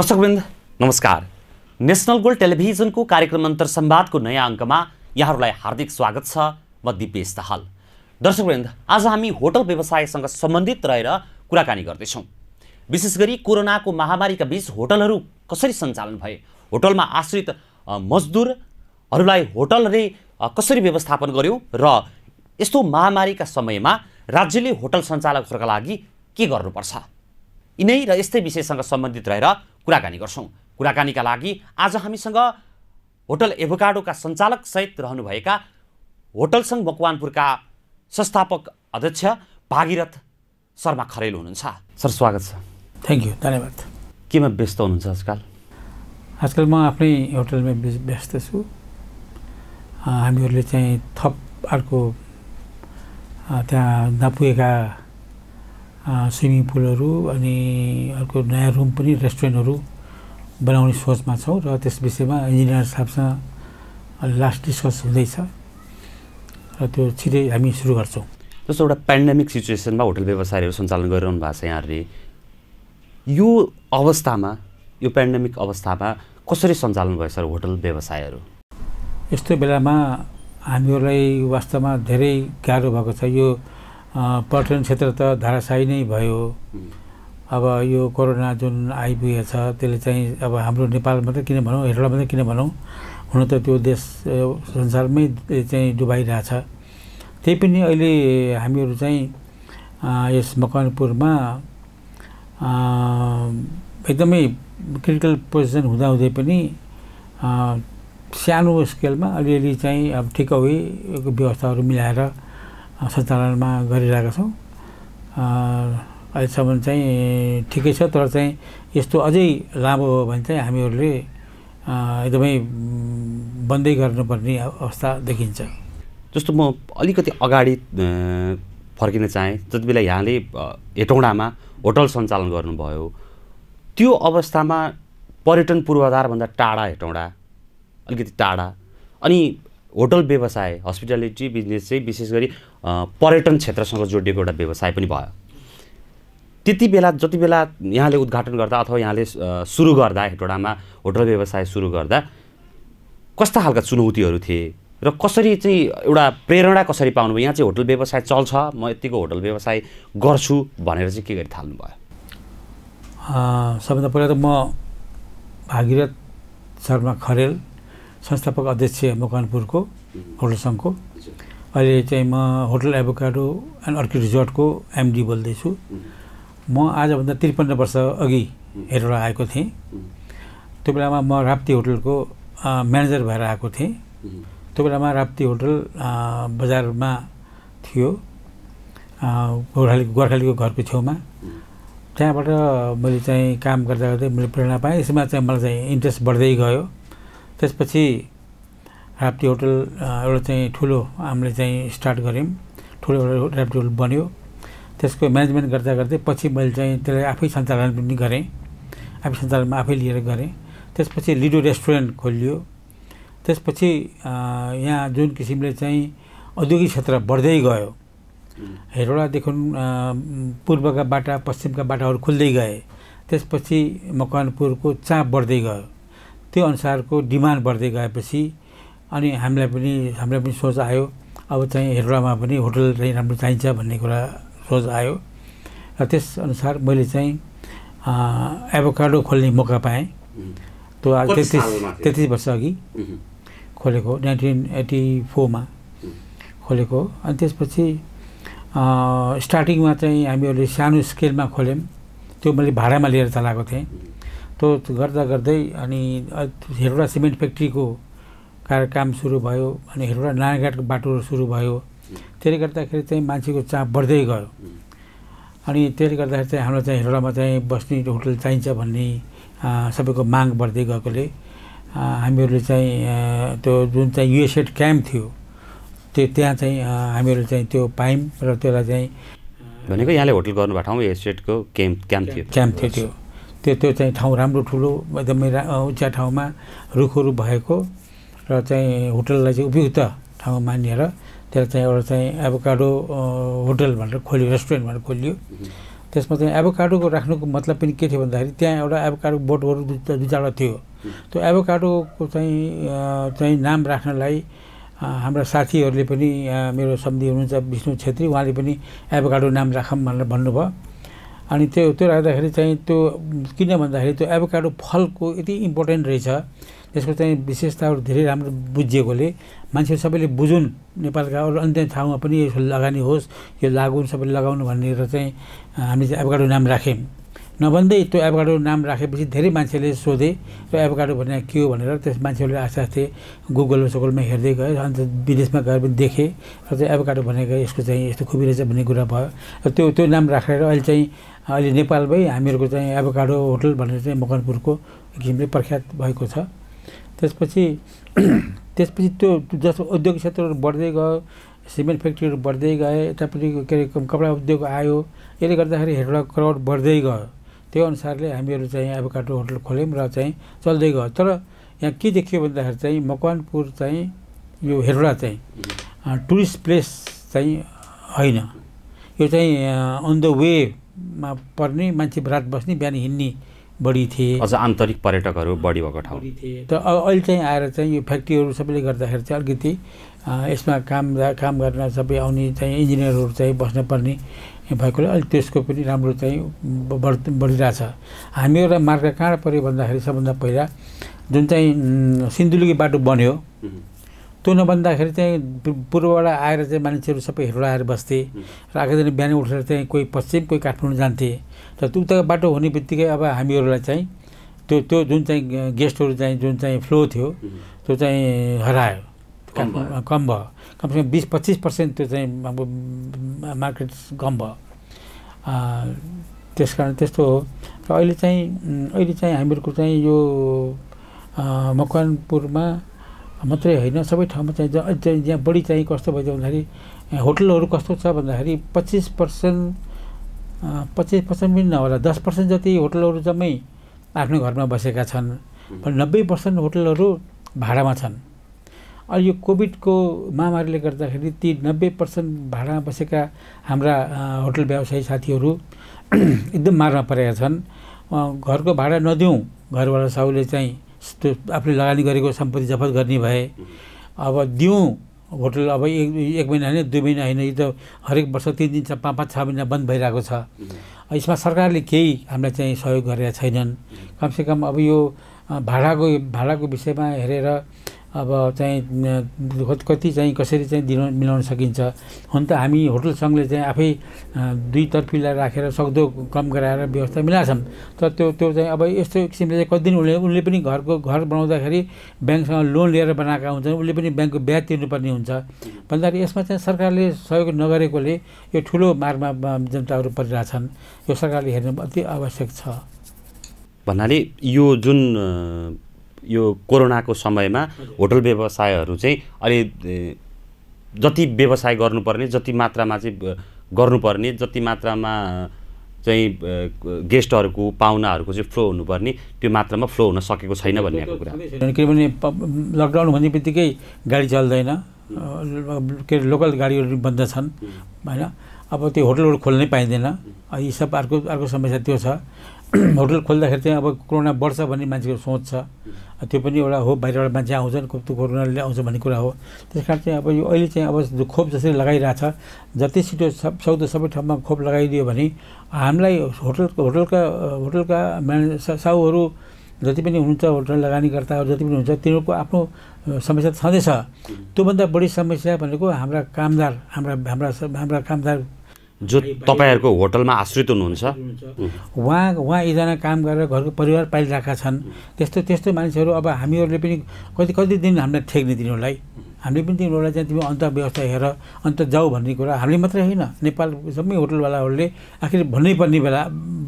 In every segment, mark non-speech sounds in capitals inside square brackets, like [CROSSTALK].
दर्शकवृन्द नमस्कार national gold टेलिभिजनको कार्यक्रम अन्तर सम्वादको नयाँ अङ्कमा यहाँहरूलाई हार्दिक स्वागत छ म दिपेश दाहाल दर्शकवृन्द आज हामी होटल व्यवसायसँग सम्बन्धित रहेर कुराकानी गर्दैछौँ विशेष गरी कोरोनाको महामारीका बिच होटलहरू कसरी सञ्चालन भए होटलमा आश्रित मजदुरहरूलाई होटलले कसरी व्यवस्थापन गर्यो र यस्तो महामारीका समयमा राज्यले होटल सञ्चालकहरूका लागि के गर्नुपर्छ यिनै र यस्तै विषयसँग सम्बन्धित रहेर कुराकानी गर्छौँ कुराकानीका लागि आज हामीसँग होटल एभोकाडोका सञ्चालक सहित रहनुभएका होटल सङ्घ मकवानपुरका संस्थापक अध्यक्ष भागीरथ शर्मा खरेल हुनुहुन्छ सर स्वागत छ थ्याङ्क यू धन्यवाद केमा व्यस्त हुनुहुन्छ आजकल आजकल म आफ्नै होटलमा व्यस्त छु हामीहरूले चाहिँ थप अर्को त्यहाँ नपुगेका स्विमिङ पुलहरू अनि अर्को नयाँ रुम पनि रेस्टुरेन्टहरू बनाउने सोचमा छौँ र त्यस विषयमा इन्जिनियर साहबसँग लास्ट डिस्कस हुँदैछ र त्यो छिटै हामी सुरु गर्छौँ जस्तो एउटा पेन्डेमिक सिचुएसनमा होटल व्यवसायहरू सञ्चालन गरिरहनु भएको छ यहाँहरूले यो अवस्थामा यो पेन्डेमिक अवस्थामा कसरी सञ्चालन भयो सर होटल व्यवसायहरू यस्तो बेलामा हामीहरूलाई वास्तवमा धेरै गाह्रो भएको छ यो पर्यटन क्षेत्र त धाराशाही नै भयो अब यो कोरोना जुन आइपुगेको छ त्यसले चाहिँ अब हाम्रो नेपाल मात्रै किन भनौँ हेटौँडा मात्रै किन भनौँ हुन त त्यो देश संसारमै चाहिँ डुबाइरहेछ त्यही पनि अहिले हामीहरू चाहिँ यस मकवानपुरमा एकदमै क्रिटिकल पोजिसन हुँदाहुँदै पनि सानो स्केलमा अलिअलि चाहिँ अब ठिक व्यवस्थाहरू मिलाएर सञ्चालनमा गरिरहेका छौँ अहिलेसम्म चाहिँ ठिकै छ तर चाहिँ यस्तो अझै लामो हो भने चाहिँ हामीहरूले एकदमै बन्दै गर्नुपर्ने अवस्था देखिन्छ जस्तो म अलिकति अगाडि फर्किन चाहेँ जति बेला यहाँले हेटौँडामा होटल सञ्चालन गर्नुभयो त्यो अवस्थामा पर्यटन पूर्वाधारभन्दा टाढा हेटौँडा अलिकति टाढा अनि होटल व्यवसाय हस्पिटालिटी बिजनेस चाहिँ विशेष गरी पर्यटन क्षेत्रसँग जोडिएको एउटा व्यवसाय पनि भयो त्यति बेला जति बेला यहाँले उद्घाटन गर्दा अथवा यहाँले सुरु गर्दा हेटोडामा होटल व्यवसाय सुरु गर्दा कस्ता खालका चुनौतीहरू थिए र कसरी चाहिँ एउटा प्रेरणा कसरी पाउनुभयो यहाँ चाहिँ होटल व्यवसाय चल्छ म यतिको होटल व्यवसाय गर्छु भनेर चाहिँ के गरी थाल्नु भयो सबभन्दा पहिला त म भागीरथ शर्मा खरेल संस्थापक अध्यक्ष मकवानपुरको होटल सङ्घको अहिले चाहिँ म होटल एभोकाडो एन्ड अर्किड रिजोर्टको एमडी बोल्दैछु म आजभन्दा त्रिपन्न वर्ष अघि हेरेर आएको थिएँ त्यो बेलामा म राप्ती होटलको म्यानेजर भएर आएको थिएँ त्यो बेलामा राप्ती होटल बजारमा थियो गोर्खाली गोर्खालीको घरको छेउमा त्यहाँबाट मैले चाहिँ काम गर्दा गर्दै मैले प्रेरणा पाएँ यसमा चाहिँ मलाई चाहिँ इन्ट्रेस्ट बढ्दै गयो त्यसपछि राप्ती होटल एउटा चाहिँ ठुलो हामीले चाहिँ स्टार्ट गऱ्यौँ ठुलो एउटा राप्ती होटल बन्यो त्यसको म्यानेजमेन्ट गर्दा गर्दै पछि मैले चाहिँ त्यसलाई आफै सञ्चालन पनि गरेँ आफै सञ्चालनमा आफै लिएर गरेँ त्यसपछि लिडो रेस्टुरेन्ट खोलियो त्यसपछि यहाँ जुन किसिमले चाहिँ औद्योगिक क्षेत्र बढ्दै गयो हेरौँडादेखि पूर्वका बाटा पश्चिमका बाटाहरू खुल्दै गए त्यसपछि मकवानपुरको चाप बढ्दै गयो त्यो अनुसारको डिमान्ड बढ्दै गएपछि अनि हामीलाई पनि हामीलाई पनि सोच आयो अब चाहिँ हेरोडामा पनि होटल चाहिँ राम्रो चाहिन्छ भन्ने कुरा सोच आयो र त्यसअनुसार मैले चाहिँ एभोकाडो खोल्ने मौका पाएँ त्यो तेत्तिस तेत्तिस वर्ष अघि खोलेको नाइन्टिन एट्टी फोरमा खोलेको अनि त्यसपछि स्टार्टिङमा चाहिँ हामीहरूले सानो स्केलमा खोल्यौँ त्यो मैले भाडामा लिएर चलाएको थिएँ त्यो गर्दा गर्दै अनि हेरौँडा सिमेन्ट फ्याक्ट्रीको काम सुरु भयो अनि हेरौँडा नारायणघाटको बाटो सुरु भयो त्यसले गर्दाखेरि चाहिँ मान्छेको चाप बढ्दै गयो अनि त्यसले गर्दाखेरि चाहिँ हाम्रो चाहिँ हेरौँडामा चाहिँ बस्ने होटल चाहिन्छ भन्ने सबैको माग बढ्दै गएकोले हामीहरूले चाहिँ त्यो जुन चाहिँ युएसएड क्याम्प थियो त्यो त्यहाँ चाहिँ हामीहरूले चाहिँ त्यो पायौँ र त्यसलाई चाहिँ भनेको यहाँले होटल गर्नुभएको ठाउँ युएसएडको क्याम्प क्याम्प थियो क्याम्प थियो त्यो त्यो त्यो चाहिँ ठाउँ राम्रो ठुलो एकदमै रा उच्च ठाउँमा रुखहरू भएको र चाहिँ होटललाई चाहिँ उपयुक्त ठाउँ मानिएर त्यसलाई चाहिँ एउटा चाहिँ एभोकाडो होटल भनेर खोल्यो रेस्टुरेन्ट भनेर खोलियो त्यसमा चाहिँ एभोकाडोको राख्नुको मतलब पनि के थियो भन्दाखेरि त्यहाँ एउटा एभोकाडो बोटहरू दुई चारवटा थियो त्यो एभोकाडोको चाहिँ चाहिँ नाम राख्नलाई हाम्रा साथीहरूले पनि मेरो सम्धि हुनुहुन्छ विष्णु छेत्री उहाँले पनि एभोकाडो नाम राखौँ भनेर भन्नुभयो अनि त्यो त्यो राख्दाखेरि चाहिँ त्यो किन भन्दाखेरि त्यो एभोकाडो फलको यति इम्पोर्टेन्ट रहेछ त्यसको चाहिँ विशेषताहरू धेरै राम्रो बुझिएकोले मान्छेहरू सबैले बुझुन् नेपालका अरू अन्त्य ठाउँमा पनि यसको लगानी होस् यो लागुन् सबैले लगाउनु भनेर चाहिँ हामीले चाहिँ एभोकाडो नाम राख्यौँ नभन्दै त्यो एभोकाडो नाम राखेपछि धेरै मान्छेले सोधे र एभोकाडो भनेको के हो भनेर त्यस मान्छेहरूले आस्ते आस्ते गुगल सुगलमा हेर्दै गए अन्त विदेशमा गएर पनि देखेँ र चाहिँ एभोकाडो भनेको यसको चाहिँ यस्तो खुबी रहेछ भन्ने कुरा भयो र त्यो त्यो नाम राखेर अहिले चाहिँ अहिले नेपालमै हामीहरूको चाहिँ एभोकाडो होटल भनेर चाहिँ मकनपुरको किसिमले प्रख्यात भएको छ त्यसपछि [CLEARS THROAT] त्यसपछि त्यो जस्तो औद्योगिक क्षेत्रहरू बढ्दै गयो सिमेन्ट फ्याक्ट्रीहरू बढ्दै गए यतापट्टि के अरे कपडा उद्योग आयो यसले गर्दाखेरि हेर्दा क्राउड बढ्दै गयो त्यो अनुसारले हामीहरू चाहिँ एभोकाडो होटल खोल्यौँ र चाहिँ चल्दै गयो तर यहाँ के देखियो भन्दाखेरि चाहिँ मकवानपुर चाहिँ यो हेर्डा चाहिँ टुरिस्ट प्लेस चाहिँ होइन यो चाहिँ अन द वे मा पर्ने मान्छे रात बस्ने बिहान हिँड्ने बढी थिए अझ आन्तरिक पर्यटकहरू बढी भएको ठाउँ थिए त अहिले चाहिँ आएर चाहिँ यो फ्याक्ट्रीहरू सबैले गर्दाखेरि चाहिँ अलिकति यसमा काम काम गर्न सबै आउने चाहिँ इन्जिनियरहरू चाहिँ बस्नुपर्ने भएकोले अलिक त्यसको पनि राम्रो चाहिँ बढ बढिरहेछ हामी मार्ग कहाँ पऱ्यो भन्दाखेरि सबभन्दा पहिला जुन चाहिँ सिन्धुलीको बाटो बन्यो त्यो नभन्दाखेरि चाहिँ पूर्वबाट आएर चाहिँ मान्छेहरू सबै हिरो आएर बस्थे र दिन बिहान उठेर चाहिँ कोही पश्चिम कोही काठमाडौँ जान्थे र त्यो बाटो हुने बित्तिकै अब हामीहरूलाई चाहिँ त्यो त्यो जुन चाहिँ गेस्टहरू चाहिँ जुन चाहिँ फ्लो थियो त्यो चाहिँ हरायो कम भयो कमसेकम बिस पच्चिस पर्सेन्ट त्यो चाहिँ अब मार्केट कम भयो त्यस कारण त्यस्तो हो र अहिले चाहिँ अहिले चाहिँ हामीहरूको चाहिँ यो मकवानपुरमा मात्रै होइन सबै ठाउँमा चाहिँ यहाँ बढी चाहिँ कस्तो भइदियो भन्दाखेरि होटलहरू कस्तो छ भन्दाखेरि पच्चिस पर्सेन्ट पच्चिस पर्सेन्ट पनि नहोला दस पर्सेन्ट जति होटलहरू जम्मै आफ्नो घरमा बसेका छन् नब्बे पर्सेन्ट होटलहरू भाडामा छन् अहिले यो कोभिडको महामारीले गर्दाखेरि ती नब्बे पर्सेन्ट भाडामा बसेका हाम्रा होटल व्यवसायी साथीहरू [CLEARS THROAT] एकदम मारमा परेका छन् घरको भाडा नदिउँ घरवाला साहुले चाहिँ त्यो आफूले लगानी गरेको सम्पत्ति जफत गर्ने भए अब दिउँ होटल अब एक एक महिना होइन दुई महिना होइन यो त हरेक वर्ष तिन दिन पाँच पाँच छ महिना बन्द भइरहेको छ यसमा सरकारले केही हामीलाई चाहिँ सहयोग गरेका छैनन् कमसेकम अब यो भाडाको भाडाको विषयमा हेरेर अब चाहिँ कति चाहिँ कसरी चाहिँ दिन मिलाउन सकिन्छ हुन त हामी होटल सङ्घले चाहिँ आफै दुई तर्फीलाई राखेर सक्दो कम गराएर व्यवस्था मिलाएछौँ तर त्यो त्यो चाहिँ अब यस्तो किसिमले चाहिँ कति दिन उसले उसले पनि घरको घर बनाउँदाखेरि ब्याङ्कसँग लोन लिएर बनाएका हुन्छन् उसले पनि ब्याङ्कको ब्याज तिर्नुपर्ने हुन्छ भन्दाखेरि यसमा चाहिँ सरकारले सहयोग नगरेकोले यो ठुलो मार्गमा जनताहरू परिरहेछन् यो सरकारले हेर्नु अति आवश्यक छ भन्नाले यो जुन यो कोरोनाको समयमा होटल व्यवसायहरू चाहिँ अलि जति व्यवसाय गर्नुपर्ने जति मात्रामा चाहिँ गर्नुपर्ने जति मात्रामा चाहिँ गेस्टहरूको पाहुनाहरूको चाहिँ फ्लो हुनुपर्ने त्यो मात्रामा फ्लो हुन सकेको छैन भन्ने कुरा किनभने लकडाउन भन्ने बित्तिकै गाडी चल्दैन के अरे लोकल गाडीहरू बन्द छन् होइन अब त्यो होटलहरू खोल्नै पाइँदैन यी सब अर्को अर्को समस्या त्यो छ [CLEARS THROAT] होटल खोल्दाखेरि चाहिँ अब कोरोना बढ्छ भन्ने मान्छेको सोच छ त्यो पनि एउटा हो बाहिरबाट मान्छे आउँछन् त्यो कोरोनाले आउँछ भन्ने कुरा हो त्यस कारण चाहिँ अब यो अहिले चाहिँ अब खोप जसरी छ जति छिटो सब सक्दो सबै ठाउँमा खोप लगाइदियो भने हामीलाई होटल होटलका होटलका म्यानेज साहुहरू जति पनि हुनुहुन्छ होटल लगानीकर्ताहरू जति पनि हुन्छ तिनीहरूको आफ्नो समस्या त छँदैछ त्योभन्दा बढी समस्या भनेको हाम्रा कामदार हाम्रा हाम्रा हाम्रा कामदार जो तपाईँहरूको होटलमा आश्रित हुनुहुन्छ उहाँ उहाँ एकजना काम गरेर घरको परिवार पालिरहेका छन् त्यस्तो त्यस्तो मानिसहरू अब हामीहरूले पनि कति कति दिन हामीलाई ठेक्ने दिनुलाई हामीले पनि तिनीहरूलाई चाहिँ तिमी अन्त व्यवस्था हेर अन्त जाऊ भन्ने कुरा हामीले मात्रै होइन नेपाल सबै होटलवालाहरूले आखिर भन्नै पर्ने बेला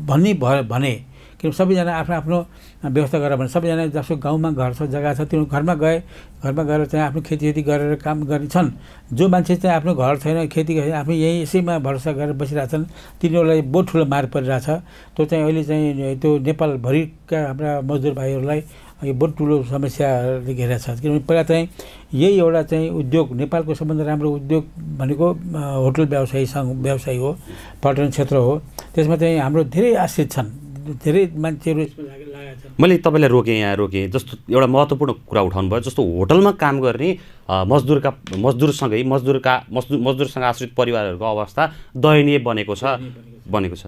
भन्नै भने किनभने सबैजना आफ्नो आफ्नो व्यवस्था गरेर भने सबैजना जसको गाउँमा घर छ जग्गा छ त्यो घरमा गए घरमा गएर चाहिँ आफ्नो खेतीखेती गरेर काम गर्ने छन् जो मान्छे चाहिँ आफ्नो घर छैन खेती आफ्नो यहीँ यसैमा भरोसा गरेर बसिरहेको छन् तिनीहरूलाई बहुत ठुलो मार परिरहेछ त्यो चाहिँ अहिले चाहिँ त्यो नेपालभरिका हाम्रा मजदुर भाइहरूलाई यो बहुत ठुलो समस्याले घेरा छ किनभने पहिला चाहिँ यही एउटा चाहिँ उद्योग नेपालको सबभन्दा राम्रो उद्योग भनेको होटल व्यवसायीसँग व्यवसाय हो पर्यटन क्षेत्र हो त्यसमा चाहिँ हाम्रो धेरै आश्रित छन् धेरै मान्छेहरू मैले तपाईँलाई रोकेँ यहाँ रोकेँ जस्तो एउटा महत्त्वपूर्ण कुरा उठाउनु भयो जस्तो होटलमा काम गर्ने मजदुरका मजदुरसँगै मजदुरका मजदुर मजदुरसँग आश्रित परिवारहरूको अवस्था दयनीय बनेको छ बनेको छ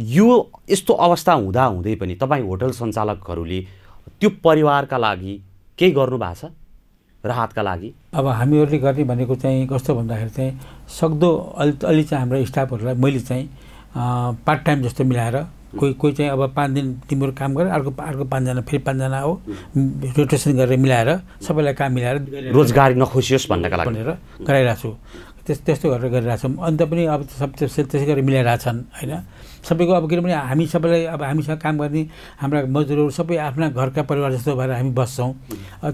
यो यस्तो अवस्था हुँदा हुँदै पनि तपाईँ होटल सञ्चालकहरूले त्यो परिवारका लागि केही गर्नु भएको छ राहतका लागि अब हामीहरूले गर्ने भनेको चाहिँ कस्तो भन्दाखेरि चाहिँ सक्दो अलि अलि चाहिँ हाम्रो स्टाफहरूलाई मैले चाहिँ पार्ट टाइम जस्तो मिलाएर कोही कोही चाहिँ अब पाँच दिन तिमीहरू काम गरेर अर्को अर्को पाँचजना फेरि पाँचजना हो रोटेसन गरेर मिलाएर सबैलाई काम मिलाएर रोजगारी नखोसियोस् भन्नका लागि भनेर गराइरहेको छु त्यस त्यस्तो गरेर गरिरहेछौँ अन्त पनि अब सब त्यसै गरेर मिलाइरहेछन् होइन सबैको अब किनभने हामी सबैलाई अब हामीसँग काम गर्ने हाम्रा मजदुरहरू सबै आफ्ना घरका परिवार जस्तो भएर हामी बस्छौँ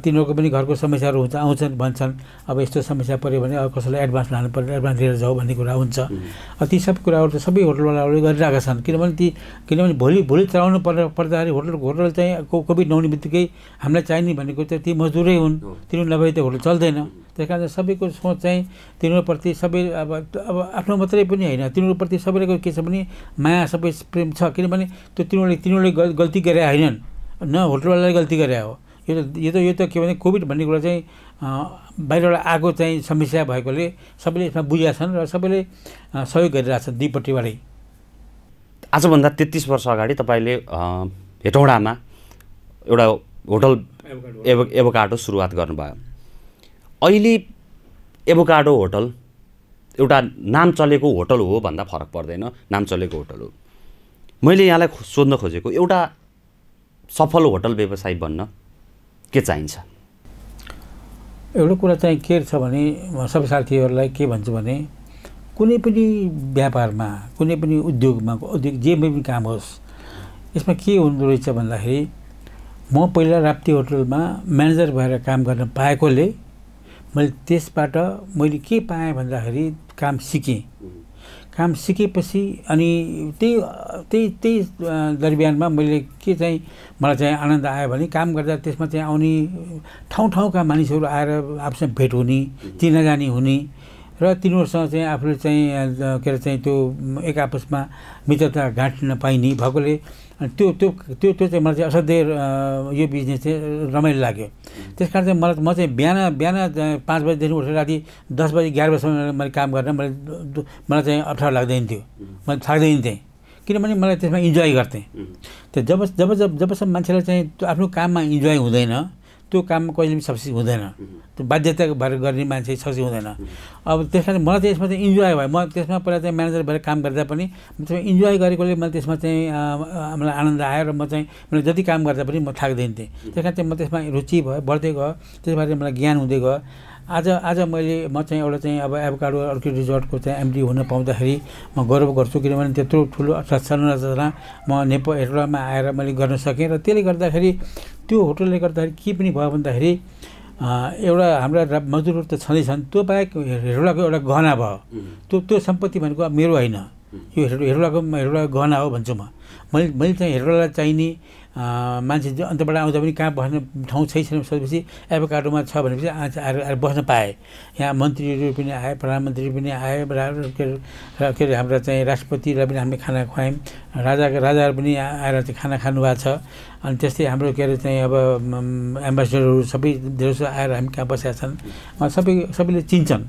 तिनीहरूको पनि घरको समस्याहरू हुन्छ आउँछन् भन्छन् अब यस्तो समस्या पऱ्यो भने अब कसैलाई एडभान्स लानु पऱ्यो एडभान्स लिएर जाऊ भन्ने कुरा हुन्छ ती सबै कुराहरू त सबै होटलवालाहरूले गरिरहेका छन् किनभने ती किनभने भोलि भोलि चलाउनु पर्दा पर्दाखेरि होटल होटल चाहिँ कोभिड नहुने बित्तिकै हामीलाई चाहिने भनेको चाहिँ ती मजदुरै हुन् तिनीहरू नभए त होटल चल्दैन त्यस कारण सबैको सोच चाहिँ तिनीहरूप्रति सबै अब अब आफ्नो मात्रै पनि होइन तिनीहरूप्रति सबैको के छ भने माया माया सबै प्रेम छ किनभने त्यो तिनीहरूले तिनीहरूले गल्ती गरे होइनन् न होटलवालाले गल्ती गरे हो यो त यो त यो त के भने कोभिड भन्ने कुरा चाहिँ बाहिरबाट आएको चाहिँ समस्या भएकोले सबैले यसमा बुझेका छन् र सबैले सहयोग गरिरहेछन् दुईपट्टिबाटै आजभन्दा तेत्तिस वर्ष अगाडि तपाईँले हेटौँडामा एउटा होटल एभो एभोकाडो सुरुवात गर्नुभयो अहिले एभोकाडो होटल एउटा नाम चलेको होटल हो भन्दा फरक पर्दैन नाम चलेको होटल हो मैले यहाँलाई सोध्न खोजेको एउटा सफल होटल व्यवसाय बन्न के चाहिन्छ एउटा कुरा चाहिँ के छ भने सबै साथीहरूलाई के भन्छु भने कुनै पनि व्यापारमा कुनै पनि उद्योगमा उद्योग जे पनि काम होस् यसमा के हुँदो रहेछ भन्दाखेरि म पहिला राप्ती होटलमा म्यानेजर भएर काम गर्न पाएकोले मैले त्यसबाट मैले के पाएँ भन्दाखेरि काम सिकेँ काम सिकेपछि अनि त्यही त्यही त्यही दरबियानमा मैले के चाहिँ मलाई चाहिँ आनन्द आयो भने काम गर्दा त्यसमा चाहिँ आउने ठाउँ ठाउँका मानिसहरू आएर आफूसँग भेट हुने चिनाजानी हुने र तिनीहरूसँग चाहिँ आफूले चाहिँ के अरे चाहिँ त्यो एक आपसमा मित्रता गाँठिन पाइने भएकोले अनि त्यो त्यो त्यो त्यो चाहिँ मलाई चाहिँ असाध्यै यो बिजनेस चाहिँ रमाइलो लाग्यो त्यस कारण चाहिँ मलाई म चाहिँ बिहान बिहान पाँच बजीदेखि उठेर राति दस बजी एघार बजीसम्म मैले काम गरेर मैले मलाई चाहिँ अप्ठ्यारो लाग्दैन थियो मैले थाक्दैन थिएँ किनभने मलाई त्यसमा इन्जोय गर्थेँ त्यो जब जब जब जबसम्म मान्छेलाई चाहिँ आफ्नो काममा इन्जोय हुँदैन त्यो काम कहिले पनि सक्सेस हुँदैन त्यो बाध्यता भएर गर्ने मान्छे सक्सेस हुँदैन अब त्यस कारण मलाई चाहिँ यसमा चाहिँ इन्जोय भयो म त्यसमा पहिला चाहिँ म्यानेजर भएर काम गर्दा पनि त्यसमा इन्जोय गरेकोले मैले त्यसमा चाहिँ मलाई आनन्द आयो र म चाहिँ मैले जति काम गर्दा पनि म थाक्दैन थिएँ त्यस कारण चाहिँ म त्यसमा रुचि भयो बढ्दै गयो त्यसबारे मलाई ज्ञान हुँदै गयो आज आज मैले म चाहिँ एउटा चाहिँ अब एभकाडो अर्किड रिजोर्टको चाहिँ एमडी हुन पाउँदाखेरि म गर्व गर्छु किनभने त्यत्रो ठुलो संरचना म नेपाल हेटलमा आएर मैले गर्न सकेँ र त्यसले गर्दाखेरि त्यो होटलले गर्दाखेरि के पनि भयो भन्दाखेरि एउटा हाम्रा मजदुरहरू त छँदैछन् त्यो बाहेक हेटौँडाको एउटा गहना भयो त्यो त्यो सम्पत्ति भनेको मेरो होइन यो हेटौँ हेटौँडाको हेटौँडाको गहना हो भन्छु म मैले मैले चाहिँ हेटौँडालाई चाहिने मान्छे अन्तबाट आउँदा पनि कहाँ बस्ने ठाउँ छैन सोधेपछि एभकाडोमा छ भनेपछि आएर आएर बस्न पाए यहाँ मन्त्रीहरू पनि आए प्रधानमन्त्री पनि आए के अरे हाम्रा चाहिँ राष्ट्रपतिलाई पनि हामीले खाना खुवायौँ राजा राजाहरू पनि आएर चाहिँ खाना खानुभएको छ अनि त्यस्तै हाम्रो के अरे चाहिँ अब एम्बेसडरहरू सबै धेरै आएर हामी कहाँ बसेका छन् सबै सबैले चिन्छन्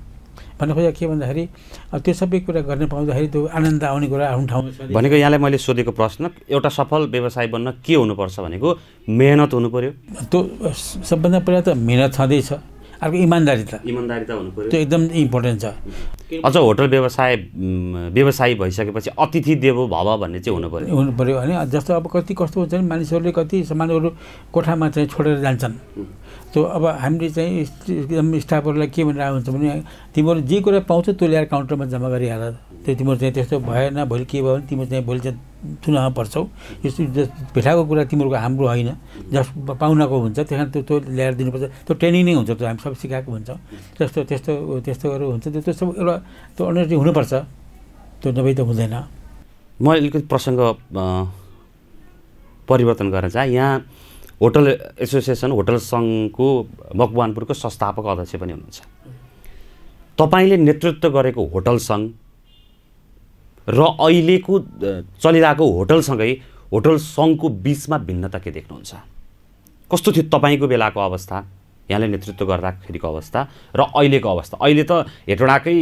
भन्नु खोजेको के भन्दाखेरि त्यो सबै कुरा गर्न पाउँदाखेरि त्यो आनन्द आउने कुरा आउने ठाउँ भनेको यहाँलाई मैले सोधेको प्रश्न एउटा सफल व्यवसाय बन्न के हुनुपर्छ भनेको मेहनत हुनु पऱ्यो त्यो सबभन्दा पहिला त मेहनत छँदैछ अर्को इमान्दारी त इमान्दारी त हुनु पर्यो त्यो एकदम इम्पोर्टेन्ट छ अझ होटल व्यवसाय व्यवसायी भइसकेपछि अतिथि देवो भव भन्ने चाहिँ हुनु पऱ्यो हुनु पऱ्यो होइन जस्तो अब कति कस्तो हुन्छ मानिसहरूले कति सामानहरू कोठामा चाहिँ छोडेर जान्छन् त्यो अब हामीले चाहिँ एकदम स्टाफहरूलाई के भनेर हुन्छ भने तिमीहरू जे कुरा पाउँछौ त्यो ल्याएर काउन्टरमा जम्मा गरिहाल त्यो तिमीहरू चाहिँ त्यस्तो भएन भोलि के भयो भने तिम्रो चाहिँ भोलि चाहिँ चुनावमा पर्छौ यस्तो भेटाएको कुरा तिमीहरूको हाम्रो होइन जस पाहुनाको हुन्छ त्यस कारण त्यो त्यो ल्याएर दिनुपर्छ त्यो ट्रेनिङ नै हुन्छ त्यो हामी सबै सिकाएको हुन्छौँ त्यस्तो त्यस्तो त्यस्तोहरू हुन्छ त्यो त्यो सब एउटा त्यो अनर्जी हुनुपर्छ त्यो नभई त हुँदैन म अलिकति प्रसङ्ग परिवर्तन गर्न चाहे यहाँ होटल एसोसिएसन होटल सङ्घको मकवानपुरको संस्थापक अध्यक्ष पनि हुनुहुन्छ तपाईँले नेतृत्व गरेको होटल सङ्घ र अहिलेको चलिरहेको होटलसँगै होटल सङ्घको बिचमा भिन्नता के देख्नुहुन्छ कस्तो थियो तपाईँको बेलाको अवस्था यहाँले नेतृत्व गर्दाखेरिको अवस्था र अहिलेको अवस्था अहिले त हेटोडाकै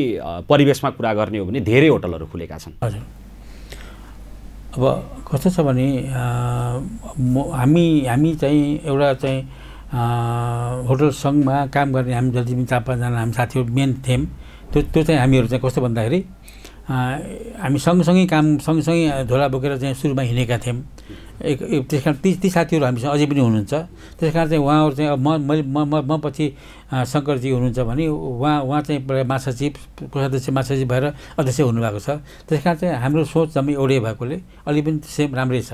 परिवेशमा कुरा गर्ने हो भने धेरै होटलहरू खुलेका छन् हजुर अब कस्तो छ भने हामी हामी चाहिँ एउटा चाहिँ होटल सङ्घमा काम गर्ने हामी जति पनि चार पाँचजना हामी साथीहरू मेन थियौँ त्यो त्यो चाहिँ हामीहरू चाहिँ कस्तो भन्दाखेरि हामी सँगसँगै काम सँगसँगै झोला बोकेर चाहिँ सुरुमा हिँडेका थियौँ एक त्यस कारण ती ती साथीहरू हामीसँग अझै पनि हुनुहुन्छ त्यस कारण चाहिँ उहाँहरू चाहिँ अब म मैले म म पछि शङ्करजी हुनुहुन्छ भने उहाँ उहाँ चाहिँ महासचिव प्रसाध्यक्ष महासचिव भएर अध्यक्ष हुनुभएको छ त्यस कारण चाहिँ हाम्रो सोच जम्मै एउटै भएकोले अलि पनि सेम राम्रै छ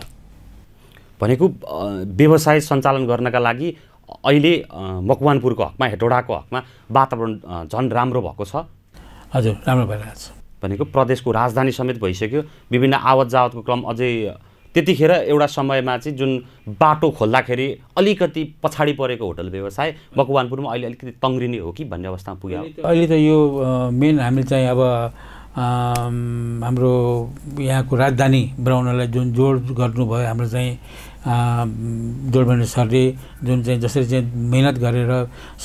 भनेको व्यवसाय सञ्चालन गर्नका लागि अहिले मकवानपुरको हकमा हेटौडाको हकमा वातावरण झन् राम्रो भएको छ हजुर राम्रो भइरहेको छ भनेको प्रदेशको राजधानी समेत भइसक्यो विभिन्न आवत जावतको क्रम अझै त्यतिखेर एउटा समयमा चाहिँ जुन बाटो खोल्दाखेरि अलिकति पछाडि परेको होटल व्यवसाय मकवानपुरमा अहिले अलिकति तङ्ग्रिने हो कि भन्ने अवस्थामा पुग्यो अहिले त यो मेन हामीले चाहिँ अब हाम्रो यहाँको राजधानी बनाउनलाई जुन जोड गर्नुभयो हाम्रो चाहिँ डोलबहादुर सरले जुन चाहिँ जसरी चाहिँ मिहिनेत गरेर